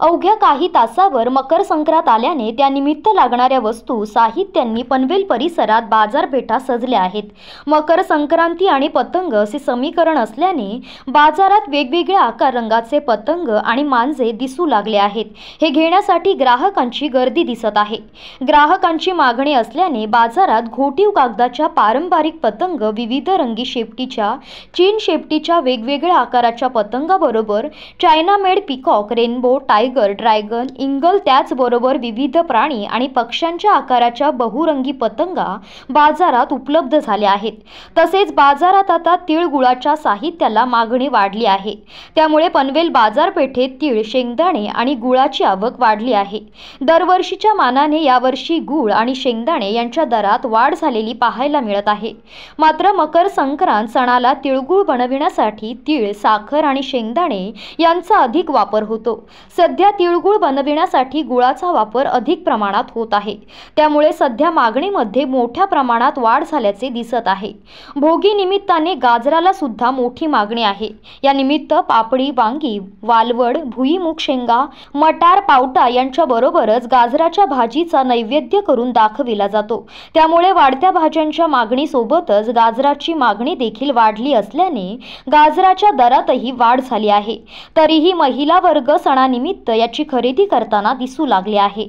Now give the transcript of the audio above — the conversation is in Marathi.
अवघ्या काही तासावर मकर संक्रांत आल्याने त्यानिमित्त लागणाऱ्या वस्तू साहित्यांनी पनवेल परिसरात बाजारपेठा सजल्या आहेत मकर संक्रांती आणि पतंग असे समीकरण असल्याने बाजारात वेगवेगळ्या आकार रंगाचे पतंग आणि मांजे दिसू लागले आहेत हे घेण्यासाठी ग्राहकांची गर्दी दिसत आहे ग्राहकांची मागणी असल्याने बाजारात घोटीव कागदाच्या पारंपरिक पतंग विविध रंगी शेपटीच्या चीन शेपटीच्या वेगवेगळ्या आकाराच्या पतंगाबरोबर चायना मेड पिकॉक रेनबो टाय टायगर ड्रॅगन इंगल त्याचबरोबर विविध प्राणी आणि पक्ष्यांच्या आकाराच्या बहुरंगी पतंगा बाजारात उपलब्ध झाल्या आहेत तसेच बाजारात आता तिळगुळाच्या साहित्याला मागणी वाढली आहे त्यामुळे पनवेल बाजारपेठेत तीळ शेंगदाणे आणि गुळाची आवक वाढली आहे दरवर्षीच्या मानाने यावर्षी गुळ आणि शेंगदाणे यांच्या दरात वाढ झालेली पाहायला मिळत आहे मात्र मकर संक्रांत सणाला तिळगुळ बनविण्यासाठी तीळ साखर आणि शेंगदाणे यांचा अधिक वापर होतो सध्या तिळगुळ बनविण्यासाठी गुळाचा वापर अधिक प्रमाणात होत आहे त्यामुळे सध्या मागणीमध्ये मोठ्या प्रमाणात वाढ झाल्याचे दिसत आहे भोगी निमित्ताने गाजराला सुद्धा मोठी मागणी आहे या निमित्त पापडी वांगी वालवड भुईमुख शेंगा मटार पावटा यांच्याबरोबरच गाजराच्या भाजीचा नैवेद्य करून दाखविला जातो त्यामुळे वाढत्या भाज्यांच्या मागणीसोबतच गाजराची मागणी देखील वाढली असल्याने गाजराच्या दरातही वाढ झाली आहे तरीही महिला वर्ग सणानिमित्त निमित्त याची खरेदी करताना दिसू लागले आहे